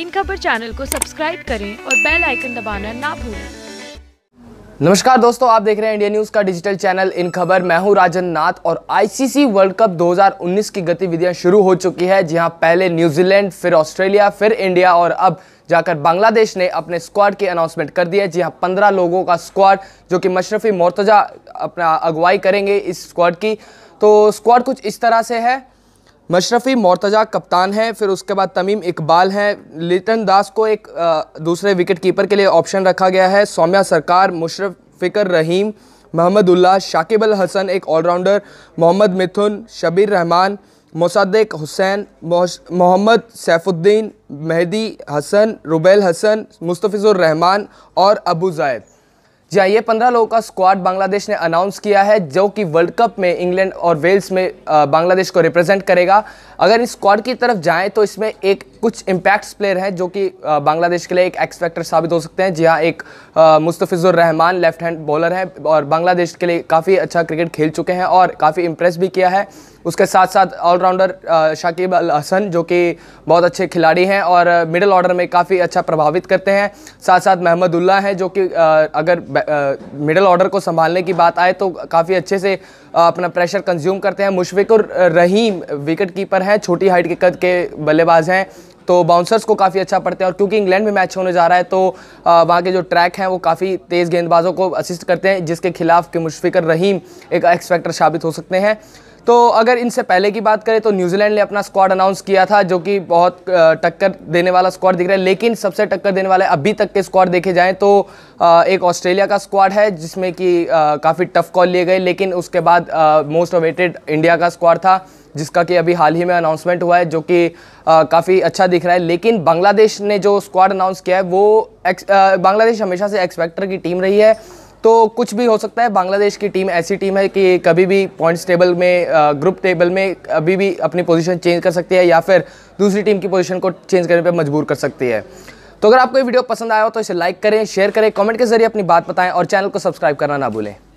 इन खबर चैनल को सब्सक्राइब करें और बेल आइकन दबाना ना भूलें नमस्कार दोस्तों आप देख रहे हैं इंडिया न्यूज़ का डिजिटल चैनल इन खबर मैं हूं राजन नाथ और आईसीसी वर्ल्ड कप 2019 की गतिविधियां शुरू हो चुकी है जहां पहले न्यूजीलैंड फिर ऑस्ट्रेलिया फिर इंडिया और अब जाकर बांग्लादेश ने अपने स्क्वाड की अनाउंसमेंट कर दी है जी हाँ पंद्रह लोगों का स्क्वाड जो कि मशरफी मोर्तजा अपना अगुवाई करेंगे इस स्क्वाड की तो स्क्वाड कुछ इस तरह से है मशरफी मोर्तज़ा कप्तान हैं फिर उसके बाद तमीम इकबाल हैं लिटन दास को एक दूसरे विकेट कीपर के लिए ऑप्शन रखा गया है सौम्या सरकार मुशरफ फ़िकर रहीम उल्ला शाकिब अल हसन एक ऑलराउंडर मोहम्मद मिथुन शबीर रहमान मोसद्देक हुसैन मोहम्मद सैफुद्दीन मेहदी हसन रुबैल हसन मुस्तफ़िज़ुर रहमान और अबू जायद जी ये पंद्रह लोगों का स्क्वाड बांग्लादेश ने अनाउंस किया है जो कि वर्ल्ड कप में इंग्लैंड और वेल्स में बांग्लादेश को रिप्रेजेंट करेगा अगर इस स्क्वाड की तरफ जाएं तो इसमें एक कुछ इम्पैक्ट्स प्लेयर हैं जो कि बांग्लादेश के लिए एक एक्सपेक्टर साबित हो सकते हैं जी हाँ एक Mustafizur Rahman left hand bowler हैं और बांग्लादेश के लिए काफ़ी अच्छा क्रिकेट खेल चुके हैं और काफ़ी इम्प्रेस भी किया है उसके साथ साथ ऑलराउंडर शाकिब अल हसन जो कि बहुत अच्छे खिलाड़ी हैं और मिडल ऑर्डर में काफ़ी अच्छा प्रभावित करते हैं साथ साथ महमदुल्ला हैं जो कि अगर मिडल ऑर्डर को संभालने की बात आए तो काफ़ी अच्छे से अपना प्रेशर कंज्यूम करते हैं मुशफिक और रहीम विकेट कीपर हैं छोटी हाइट के कद के बल्लेबाज हैं तो बाउंसर्स को काफ़ी अच्छा पड़ते हैं और क्योंकि इंग्लैंड में मैच होने जा रहा है तो वहाँ के जो ट्रैक हैं वो काफ़ी तेज़ गेंदबाजों को असिस्ट करते हैं जिसके खिलाफ के मुशफिकर रहीम एक एक्सपेक्टर साबित हो सकते हैं तो अगर इनसे पहले की बात करें तो न्यूजीलैंड ने अपना स्क्वाड अनाउंस किया था जो कि बहुत टक्कर देने वाला स्क्वाड दिख रहा है लेकिन सबसे टक्कर देने वाला अभी तक के स्क्वाड देखे जाएँ तो एक ऑस्ट्रेलिया का स्क्वाड है जिसमें कि काफ़ी टफ कॉल लिए गए लेकिन उसके बाद मोस्ट अवेटेड इंडिया का स्क्वाड था जिसका कि अभी हाल ही में अनाउंसमेंट हुआ है जो कि काफ़ी अच्छा दिख रहा है लेकिन बांग्लादेश ने जो स्क्वाड अनाउंस किया है वो बांग्लादेश हमेशा से एक्सपेक्टर की टीम रही है तो कुछ भी हो सकता है बांग्लादेश की टीम ऐसी टीम है कि कभी भी पॉइंट्स टेबल में ग्रुप टेबल में अभी भी अपनी पोजीशन चेंज कर सकती है या फिर दूसरी टीम की पोजीशन को चेंज करने पर मजबूर कर सकती है तो अगर आपको ये वीडियो पसंद आया हो तो इसे लाइक करें शेयर करें कमेंट के जरिए अपनी बात बताएं और चैनल को सब्सक्राइब करना ना भूलें